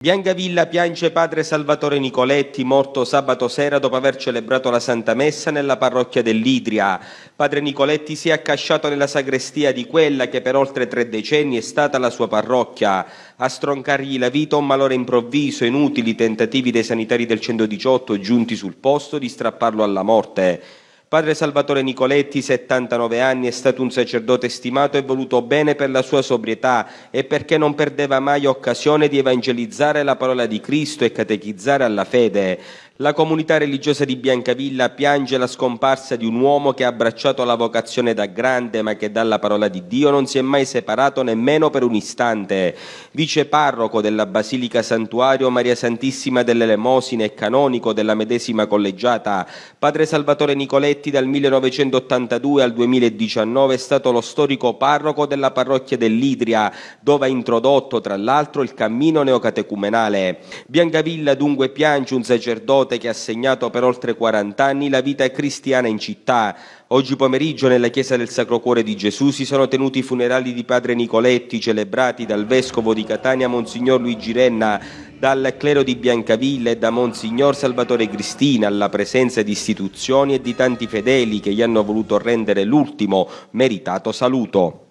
Biancavilla piange padre Salvatore Nicoletti, morto sabato sera dopo aver celebrato la Santa Messa nella parrocchia dell'Idria. Padre Nicoletti si è accasciato nella sagrestia di quella che per oltre tre decenni è stata la sua parrocchia. A stroncargli la vita un malore improvviso, inutili tentativi dei sanitari del 118 giunti sul posto di strapparlo alla morte. Padre Salvatore Nicoletti, 79 anni, è stato un sacerdote stimato e voluto bene per la sua sobrietà e perché non perdeva mai occasione di evangelizzare la parola di Cristo e catechizzare alla fede. La comunità religiosa di Biancavilla piange la scomparsa di un uomo che ha abbracciato la vocazione da grande, ma che dalla parola di Dio non si è mai separato nemmeno per un istante. Vice parroco della Basilica Santuario Maria Santissima dell'Elemosina e canonico della medesima collegiata, Padre Salvatore Nicoletti Bassetti dal 1982 al 2019 è stato lo storico parroco della parrocchia dell'Idria, dove ha introdotto tra l'altro il cammino neocatecumenale. Biancavilla dunque piange un sacerdote che ha segnato per oltre 40 anni la vita cristiana in città. Oggi pomeriggio nella chiesa del Sacro Cuore di Gesù si sono tenuti i funerali di padre Nicoletti celebrati dal vescovo di Catania Monsignor Luigi Renna dal clero di Biancavilla e da Monsignor Salvatore Cristina alla presenza di istituzioni e di tanti fedeli che gli hanno voluto rendere l'ultimo meritato saluto.